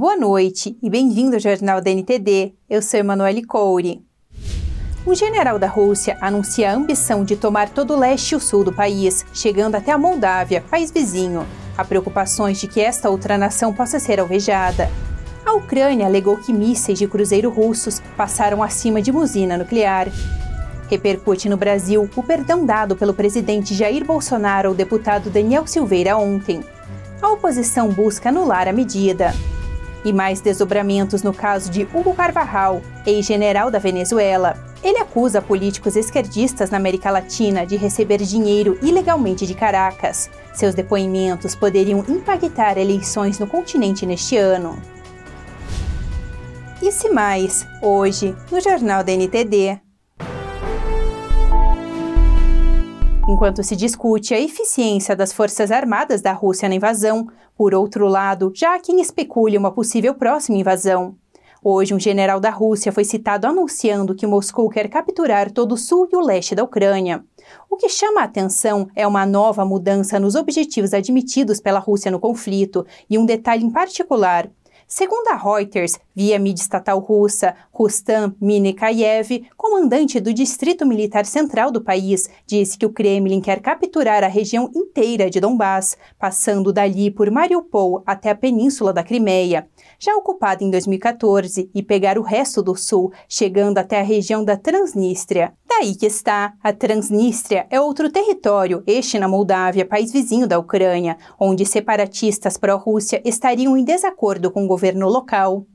Boa noite e bem-vindo ao Jornal da NTD. Eu sou Emanuele Couri. Um general da Rússia anuncia a ambição de tomar todo o leste e o sul do país, chegando até a Moldávia, país vizinho. Há preocupações de que esta outra nação possa ser alvejada. A Ucrânia alegou que mísseis de cruzeiro russos passaram acima de usina nuclear. Repercute no Brasil o perdão dado pelo presidente Jair Bolsonaro ao deputado Daniel Silveira ontem. A oposição busca anular a medida e mais desdobramentos no caso de Hugo Carvajal, ex-general da Venezuela. Ele acusa políticos esquerdistas na América Latina de receber dinheiro ilegalmente de Caracas. Seus depoimentos poderiam impactar eleições no continente neste ano. E se mais, hoje, no Jornal da NTD. Enquanto se discute a eficiência das Forças Armadas da Rússia na invasão, por outro lado, já há quem especule uma possível próxima invasão. Hoje, um general da Rússia foi citado anunciando que Moscou quer capturar todo o sul e o leste da Ucrânia. O que chama a atenção é uma nova mudança nos objetivos admitidos pela Rússia no conflito e um detalhe em particular: Segundo a Reuters, via mídia estatal russa, Rustam Minikayev, comandante do Distrito Militar Central do país, disse que o Kremlin quer capturar a região inteira de Donbás, passando dali por Mariupol até a península da Crimeia, já ocupada em 2014, e pegar o resto do sul, chegando até a região da Transnistria. Daí que está, a Transnistria é outro território, este na Moldávia, país vizinho da Ucrânia, onde separatistas pró-Rússia estariam em desacordo com o governo governo local.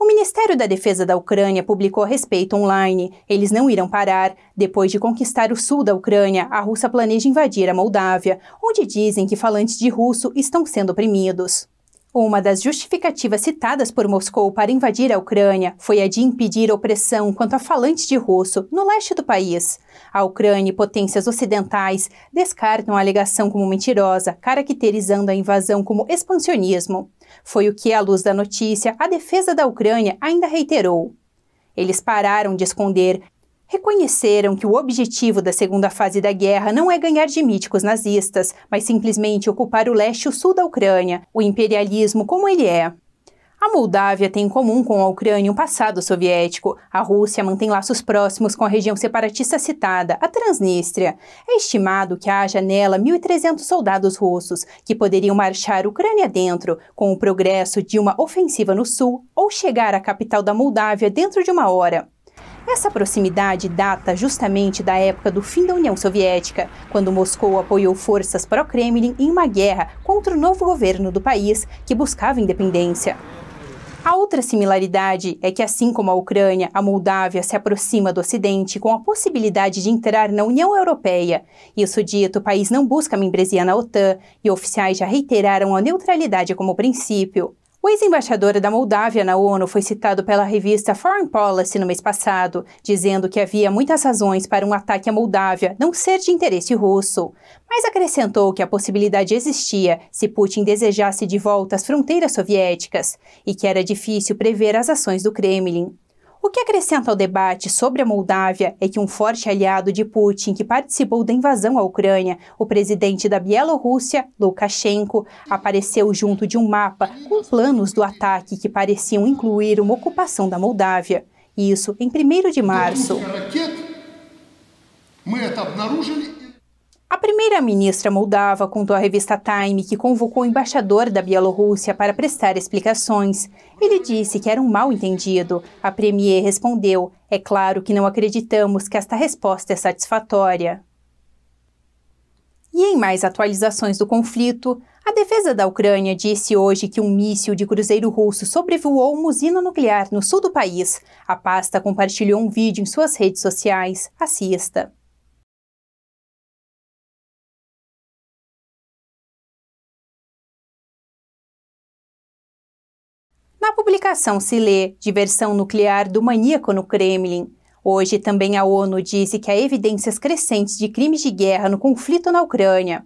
O Ministério da Defesa da Ucrânia publicou a respeito online. Eles não irão parar. Depois de conquistar o sul da Ucrânia, a Rússia planeja invadir a Moldávia, onde dizem que falantes de russo estão sendo oprimidos. Uma das justificativas citadas por Moscou para invadir a Ucrânia foi a de impedir opressão quanto a falantes de russo no leste do país. A Ucrânia e potências ocidentais descartam a alegação como mentirosa, caracterizando a invasão como expansionismo. Foi o que, à luz da notícia, a defesa da Ucrânia ainda reiterou. Eles pararam de esconder, reconheceram que o objetivo da segunda fase da guerra não é ganhar de míticos nazistas, mas simplesmente ocupar o leste e o sul da Ucrânia, o imperialismo como ele é. A Moldávia tem em comum com a Ucrânia um passado soviético. A Rússia mantém laços próximos com a região separatista citada, a Transnistria. É estimado que haja nela 1.300 soldados russos, que poderiam marchar Ucrânia dentro, com o progresso de uma ofensiva no sul ou chegar à capital da Moldávia dentro de uma hora. Essa proximidade data justamente da época do fim da União Soviética, quando Moscou apoiou forças pró-Kremlin em uma guerra contra o novo governo do país que buscava independência. A outra similaridade é que, assim como a Ucrânia, a Moldávia se aproxima do Ocidente com a possibilidade de entrar na União Europeia. Isso dito, o país não busca membresia na OTAN e oficiais já reiteraram a neutralidade como princípio. O ex-embaixador da Moldávia na ONU foi citado pela revista Foreign Policy no mês passado, dizendo que havia muitas razões para um ataque à Moldávia não ser de interesse russo, mas acrescentou que a possibilidade existia se Putin desejasse de volta as fronteiras soviéticas e que era difícil prever as ações do Kremlin. O que acrescenta ao debate sobre a Moldávia é que um forte aliado de Putin que participou da invasão à Ucrânia, o presidente da Bielorrússia, Lukashenko, apareceu junto de um mapa com planos do ataque que pareciam incluir uma ocupação da Moldávia. Isso em 1 de março. A primeira-ministra moldava contou à revista Time que convocou o embaixador da Bielorrússia para prestar explicações. Ele disse que era um mal-entendido. A premier respondeu: É claro que não acreditamos que esta resposta é satisfatória. E em mais atualizações do conflito, a defesa da Ucrânia disse hoje que um míssil de cruzeiro russo sobrevoou uma usina nuclear no sul do país. A pasta compartilhou um vídeo em suas redes sociais. Assista. Na publicação se lê Diversão nuclear do maníaco no Kremlin. Hoje também a ONU disse que há evidências crescentes de crimes de guerra no conflito na Ucrânia.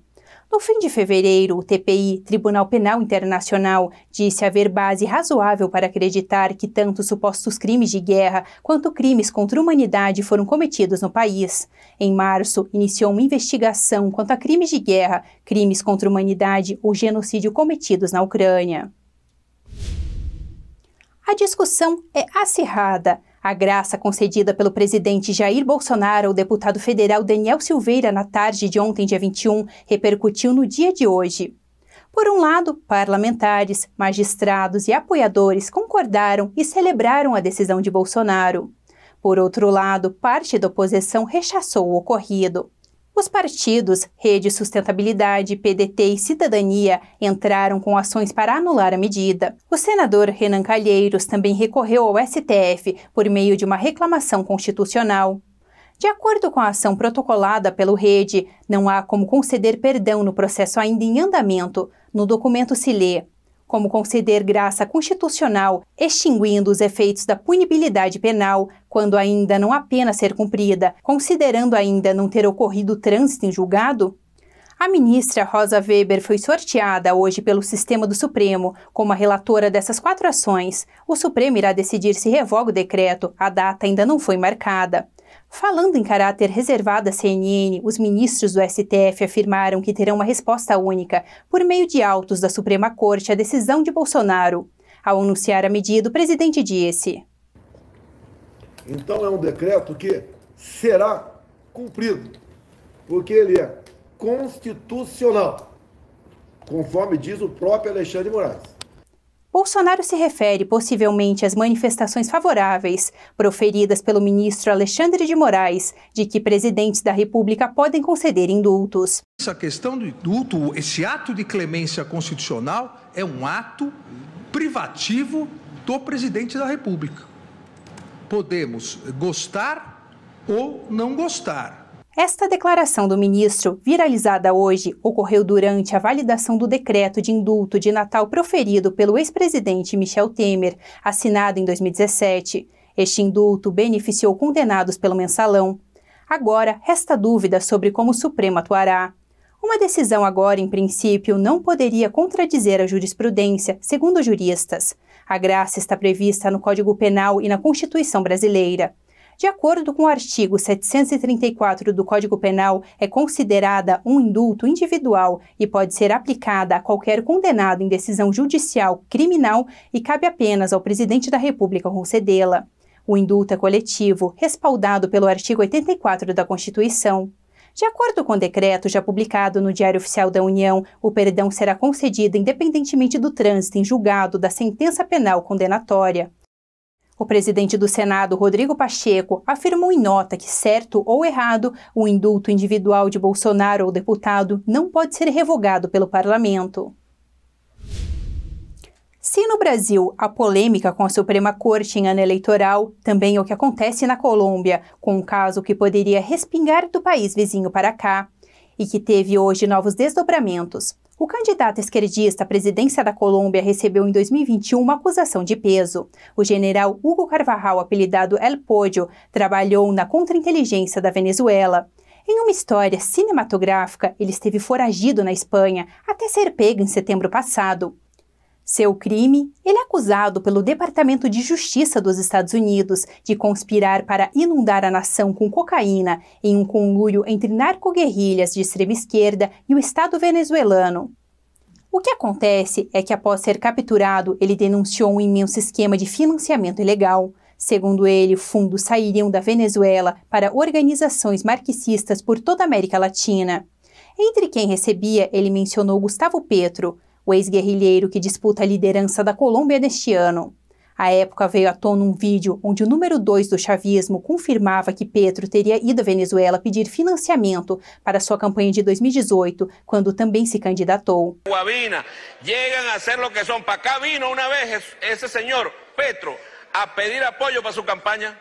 No fim de fevereiro, o TPI, Tribunal Penal Internacional, disse haver base razoável para acreditar que tanto supostos crimes de guerra quanto crimes contra a humanidade foram cometidos no país. Em março, iniciou uma investigação quanto a crimes de guerra, crimes contra a humanidade ou genocídio cometidos na Ucrânia a discussão é acirrada. A graça concedida pelo presidente Jair Bolsonaro ao deputado federal Daniel Silveira na tarde de ontem, dia 21, repercutiu no dia de hoje. Por um lado, parlamentares, magistrados e apoiadores concordaram e celebraram a decisão de Bolsonaro. Por outro lado, parte da oposição rechaçou o ocorrido. Os partidos Rede Sustentabilidade, PDT e Cidadania entraram com ações para anular a medida. O senador Renan Calheiros também recorreu ao STF por meio de uma reclamação constitucional. De acordo com a ação protocolada pelo Rede, não há como conceder perdão no processo ainda em andamento. No documento se lê: como conceder graça constitucional, extinguindo os efeitos da punibilidade penal, quando ainda não há pena ser cumprida, considerando ainda não ter ocorrido trânsito em julgado? A ministra Rosa Weber foi sorteada hoje pelo sistema do Supremo como a relatora dessas quatro ações. O Supremo irá decidir se revoga o decreto, a data ainda não foi marcada. Falando em caráter reservado à CNN, os ministros do STF afirmaram que terão uma resposta única, por meio de autos da Suprema Corte, à decisão de Bolsonaro. Ao anunciar a medida, o presidente disse: Então é um decreto que será cumprido, porque ele é constitucional, conforme diz o próprio Alexandre Moraes. Bolsonaro se refere possivelmente às manifestações favoráveis proferidas pelo ministro Alexandre de Moraes de que presidentes da República podem conceder indultos. Essa questão do indulto, esse ato de clemência constitucional é um ato privativo do presidente da República. Podemos gostar ou não gostar esta declaração do ministro, viralizada hoje, ocorreu durante a validação do decreto de indulto de Natal proferido pelo ex-presidente Michel Temer, assinado em 2017. Este indulto beneficiou condenados pelo mensalão. Agora, resta dúvida sobre como o Supremo atuará. Uma decisão agora, em princípio, não poderia contradizer a jurisprudência, segundo juristas. A graça está prevista no Código Penal e na Constituição brasileira. De acordo com o artigo 734 do Código Penal, é considerada um indulto individual e pode ser aplicada a qualquer condenado em decisão judicial criminal e cabe apenas ao presidente da República concedê-la. O indulto é coletivo, respaldado pelo artigo 84 da Constituição. De acordo com o decreto já publicado no Diário Oficial da União, o perdão será concedido independentemente do trânsito em julgado da sentença penal condenatória. O presidente do Senado, Rodrigo Pacheco, afirmou em nota que, certo ou errado, o indulto individual de Bolsonaro ou deputado não pode ser revogado pelo parlamento. Se no Brasil a polêmica com a Suprema Corte em ano eleitoral, também é o que acontece na Colômbia, com um caso que poderia respingar do país vizinho para cá e que teve hoje novos desdobramentos. O candidato esquerdista à presidência da Colômbia recebeu em 2021 uma acusação de peso. O general Hugo Carvajal, apelidado El Podio, trabalhou na contra-inteligência da Venezuela. Em uma história cinematográfica, ele esteve foragido na Espanha até ser pego em setembro passado. Seu crime? Ele é acusado pelo Departamento de Justiça dos Estados Unidos de conspirar para inundar a nação com cocaína em um conluio entre narcoguerrilhas de extrema esquerda e o Estado venezuelano. O que acontece é que, após ser capturado, ele denunciou um imenso esquema de financiamento ilegal. Segundo ele, fundos sairiam da Venezuela para organizações marxistas por toda a América Latina. Entre quem recebia, ele mencionou Gustavo Petro, o ex-guerrilheiro que disputa a liderança da Colômbia neste ano. À época veio à tona um vídeo onde o número 2 do chavismo confirmava que Petro teria ido à Venezuela pedir financiamento para sua campanha de 2018, quando também se candidatou. Guavina, chegam a ser o que são. Para cá vino uma vez esse senhor, Petro, a pedir apoio para sua campanha,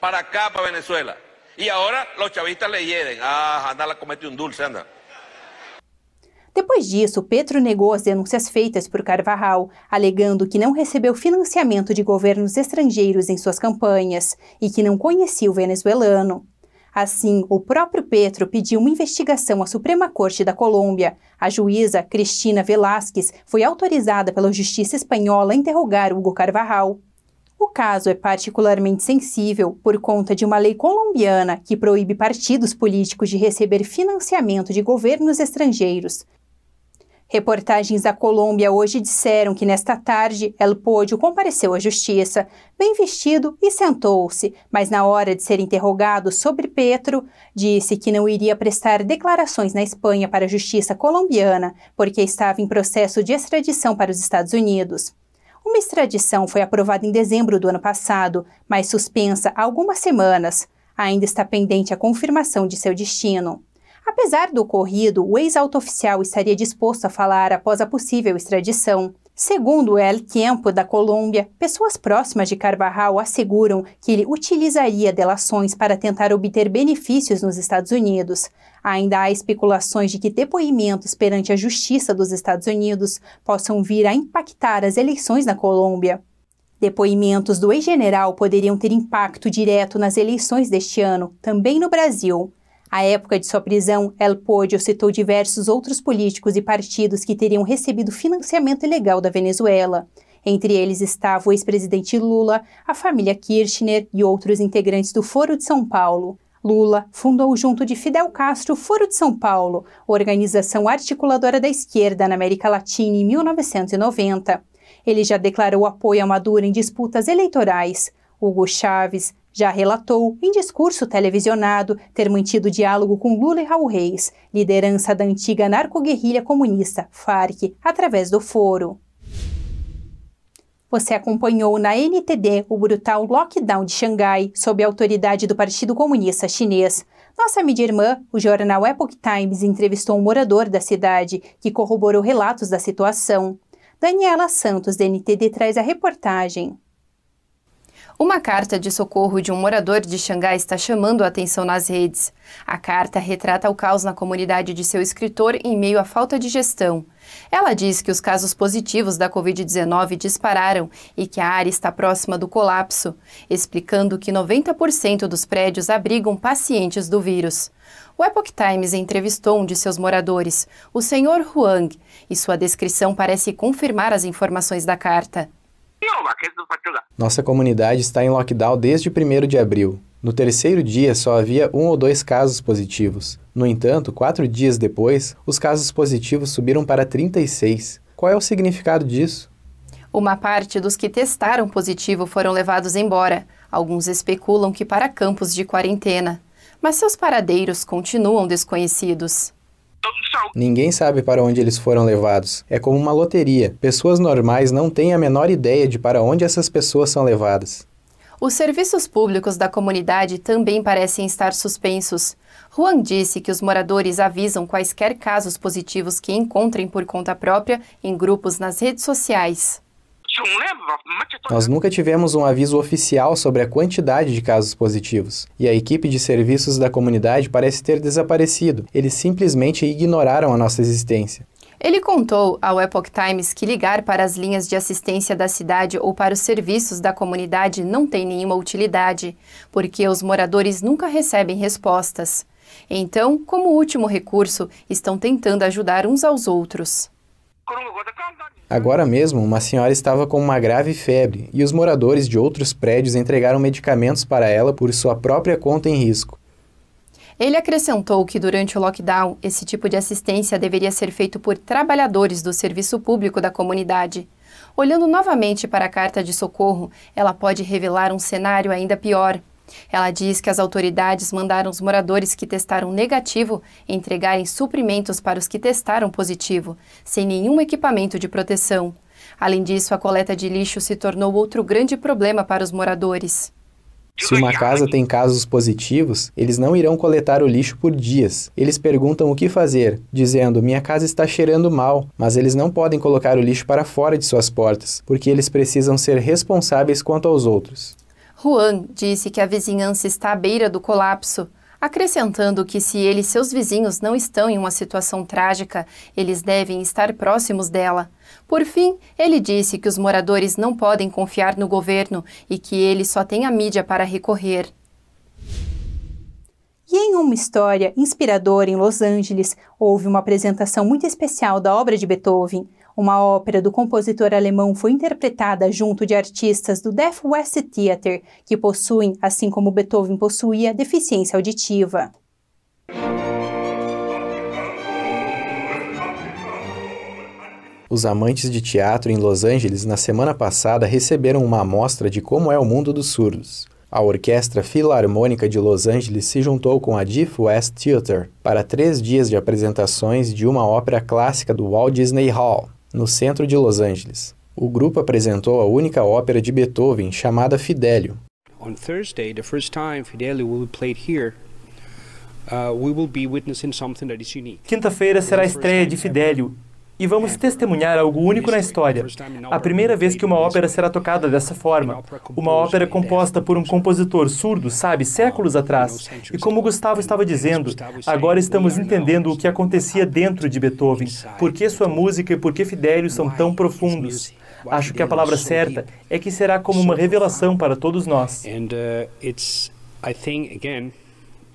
para cá, para Venezuela. E agora os chavistas le hieden. Ah, anda, lá comete um dulce, anda. Depois disso, Petro negou as denúncias feitas por Carvajal, alegando que não recebeu financiamento de governos estrangeiros em suas campanhas e que não conhecia o venezuelano. Assim, o próprio Petro pediu uma investigação à Suprema Corte da Colômbia. A juíza Cristina Velásquez foi autorizada pela justiça espanhola a interrogar Hugo Carvajal. O caso é particularmente sensível por conta de uma lei colombiana que proíbe partidos políticos de receber financiamento de governos estrangeiros. Reportagens da Colômbia hoje disseram que nesta tarde El Podio compareceu à justiça, bem vestido e sentou-se, mas na hora de ser interrogado sobre Petro, disse que não iria prestar declarações na Espanha para a justiça colombiana, porque estava em processo de extradição para os Estados Unidos. Uma extradição foi aprovada em dezembro do ano passado, mas suspensa há algumas semanas. Ainda está pendente a confirmação de seu destino. Apesar do ocorrido, o ex-alto-oficial estaria disposto a falar após a possível extradição. Segundo o El Tiempo da Colômbia, pessoas próximas de Carvajal asseguram que ele utilizaria delações para tentar obter benefícios nos Estados Unidos. Ainda há especulações de que depoimentos perante a Justiça dos Estados Unidos possam vir a impactar as eleições na Colômbia. Depoimentos do ex-general poderiam ter impacto direto nas eleições deste ano, também no Brasil. À época de sua prisão, El Podio citou diversos outros políticos e partidos que teriam recebido financiamento ilegal da Venezuela. Entre eles estava o ex-presidente Lula, a família Kirchner e outros integrantes do Foro de São Paulo. Lula fundou junto de Fidel Castro o Foro de São Paulo, organização articuladora da esquerda na América Latina em 1990. Ele já declarou apoio a Maduro em disputas eleitorais. Hugo Chávez, já relatou, em discurso televisionado, ter mantido diálogo com Lula e Raul Reis, liderança da antiga narcoguerrilha comunista, FARC, através do foro. Você acompanhou na NTD o brutal lockdown de Xangai, sob a autoridade do Partido Comunista Chinês. Nossa mídia irmã, o jornal Epoch Times, entrevistou um morador da cidade, que corroborou relatos da situação. Daniela Santos, da NTD, traz a reportagem. Uma carta de socorro de um morador de Xangai está chamando a atenção nas redes. A carta retrata o caos na comunidade de seu escritor em meio à falta de gestão. Ela diz que os casos positivos da Covid-19 dispararam e que a área está próxima do colapso, explicando que 90% dos prédios abrigam pacientes do vírus. O Epoch Times entrevistou um de seus moradores, o Sr. Huang, e sua descrição parece confirmar as informações da carta. Nossa comunidade está em lockdown desde 1 de abril. No terceiro dia só havia um ou dois casos positivos. No entanto, quatro dias depois, os casos positivos subiram para 36. Qual é o significado disso? Uma parte dos que testaram positivo foram levados embora. Alguns especulam que para campos de quarentena. Mas seus paradeiros continuam desconhecidos. Ninguém sabe para onde eles foram levados. É como uma loteria. Pessoas normais não têm a menor ideia de para onde essas pessoas são levadas. Os serviços públicos da comunidade também parecem estar suspensos. Juan disse que os moradores avisam quaisquer casos positivos que encontrem por conta própria em grupos nas redes sociais. Nós nunca tivemos um aviso oficial sobre a quantidade de casos positivos, e a equipe de serviços da comunidade parece ter desaparecido. Eles simplesmente ignoraram a nossa existência. Ele contou ao Epoch Times que ligar para as linhas de assistência da cidade ou para os serviços da comunidade não tem nenhuma utilidade, porque os moradores nunca recebem respostas. Então, como último recurso, estão tentando ajudar uns aos outros. Agora mesmo, uma senhora estava com uma grave febre e os moradores de outros prédios entregaram medicamentos para ela por sua própria conta em risco. Ele acrescentou que durante o lockdown, esse tipo de assistência deveria ser feito por trabalhadores do serviço público da comunidade. Olhando novamente para a carta de socorro, ela pode revelar um cenário ainda pior. Ela diz que as autoridades mandaram os moradores que testaram negativo entregarem suprimentos para os que testaram positivo, sem nenhum equipamento de proteção. Além disso, a coleta de lixo se tornou outro grande problema para os moradores. Se uma casa tem casos positivos, eles não irão coletar o lixo por dias. Eles perguntam o que fazer, dizendo: Minha casa está cheirando mal, mas eles não podem colocar o lixo para fora de suas portas, porque eles precisam ser responsáveis quanto aos outros. Juan disse que a vizinhança está à beira do colapso, acrescentando que se ele e seus vizinhos não estão em uma situação trágica, eles devem estar próximos dela. Por fim, ele disse que os moradores não podem confiar no governo e que ele só tem a mídia para recorrer. E em uma história inspiradora em Los Angeles, houve uma apresentação muito especial da obra de Beethoven. Uma ópera do compositor alemão foi interpretada junto de artistas do Deaf West Theater, que possuem, assim como Beethoven possuía, deficiência auditiva. Os amantes de teatro em Los Angeles, na semana passada, receberam uma amostra de como é o mundo dos surdos. A Orquestra Filarmônica de Los Angeles se juntou com a Deaf West Theater para três dias de apresentações de uma ópera clássica do Walt Disney Hall no centro de Los Angeles. O grupo apresentou a única ópera de Beethoven chamada Fidelio. On Thursday, the first time Fidelio will be played here. Uh, Quinta-feira será a estreia de Fidelio e vamos é. testemunhar algo único na história. A primeira vez que uma ópera será tocada dessa forma. Uma ópera composta por um compositor surdo, sabe, séculos ah, atrás. E como Gustavo estava dizendo, é agora estamos entendendo o que acontecia dentro de Beethoven, por que sua música e por que Fidelio são tão profundos. Acho que a palavra certa é que será como uma revelação para todos nós. Uh, I think again,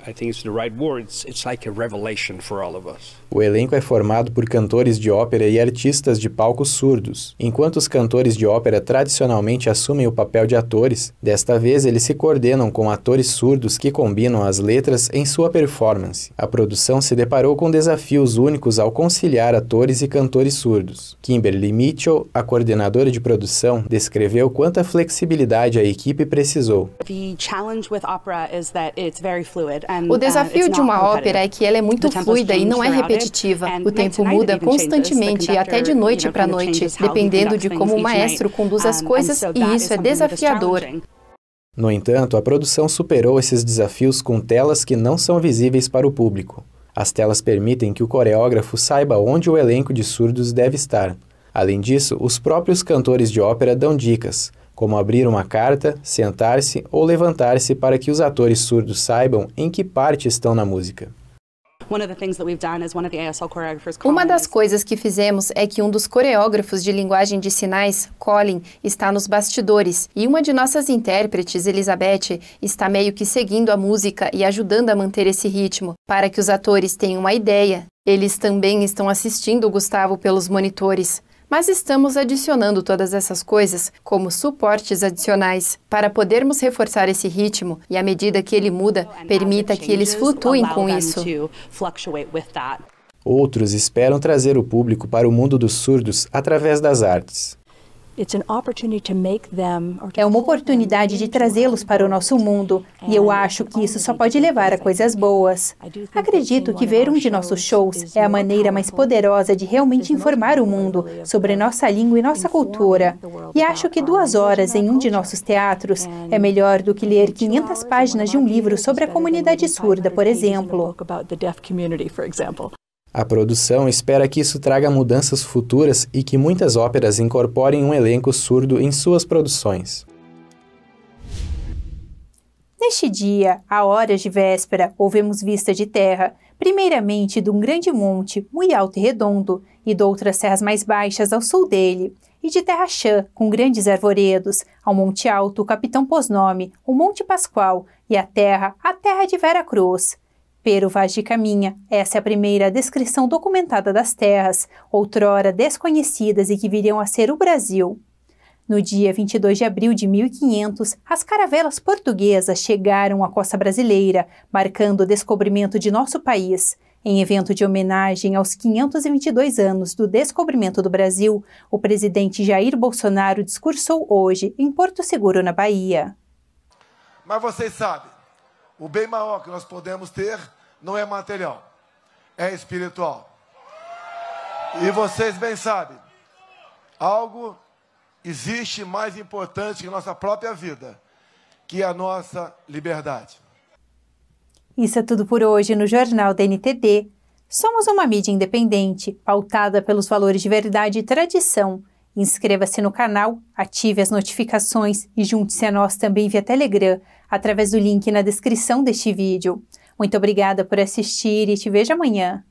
I think it's the right words. It's like a revelation for all of us. O elenco é formado por cantores de ópera e artistas de palco surdos. Enquanto os cantores de ópera tradicionalmente assumem o papel de atores, desta vez eles se coordenam com atores surdos que combinam as letras em sua performance. A produção se deparou com desafios únicos ao conciliar atores e cantores surdos. Kimberly Mitchell, a coordenadora de produção, descreveu quanta flexibilidade a equipe precisou. O desafio uh, de uma ópera é que ela é muito fluida e não é repetida repetitiva. O tempo muda constantemente, até de noite para noite, dependendo de como o maestro conduz as coisas, e isso é desafiador. No entanto, a produção superou esses desafios com telas que não são visíveis para o público. As telas permitem que o coreógrafo saiba onde o elenco de surdos deve estar. Além disso, os próprios cantores de ópera dão dicas, como abrir uma carta, sentar-se ou levantar-se para que os atores surdos saibam em que parte estão na música. Uma das coisas que fizemos é que um dos coreógrafos de linguagem de sinais, Colin, está nos bastidores e uma de nossas intérpretes, Elizabeth, está meio que seguindo a música e ajudando a manter esse ritmo, para que os atores tenham uma ideia. Eles também estão assistindo o Gustavo pelos monitores mas estamos adicionando todas essas coisas como suportes adicionais para podermos reforçar esse ritmo e, à medida que ele muda, permita que eles flutuem com isso. Outros esperam trazer o público para o mundo dos surdos através das artes. É uma oportunidade de trazê-los para o nosso mundo e eu acho que isso só pode levar a coisas boas. Acredito que ver um de nossos shows é a maneira mais poderosa de realmente informar o mundo sobre nossa língua e nossa cultura. E acho que duas horas em um de nossos teatros é melhor do que ler 500 páginas de um livro sobre a comunidade surda, por exemplo. A produção espera que isso traga mudanças futuras e que muitas óperas incorporem um elenco surdo em suas produções. Neste dia, a horas de véspera, ouvemos vista de terra, primeiramente de um grande monte, muito alto e redondo, e de outras serras mais baixas ao sul dele, e de terra chã, com grandes arvoredos, ao monte alto o capitão pôs nome, o Monte Pascoal, e a terra, a terra de Vera Cruz o Vaz de Caminha. Essa é a primeira descrição documentada das terras, outrora desconhecidas e que viriam a ser o Brasil. No dia 22 de abril de 1500, as caravelas portuguesas chegaram à costa brasileira, marcando o descobrimento de nosso país. Em evento de homenagem aos 522 anos do descobrimento do Brasil, o presidente Jair Bolsonaro discursou hoje em Porto Seguro, na Bahia. Mas vocês sabem, o bem maior que nós podemos ter não é material, é espiritual. E vocês bem sabem, algo existe mais importante que nossa própria vida, que é a nossa liberdade. Isso é tudo por hoje no Jornal da NTD. Somos uma mídia independente, pautada pelos valores de verdade e tradição. Inscreva-se no canal, ative as notificações e junte-se a nós também via Telegram, através do link na descrição deste vídeo. Muito obrigada por assistir e te vejo amanhã.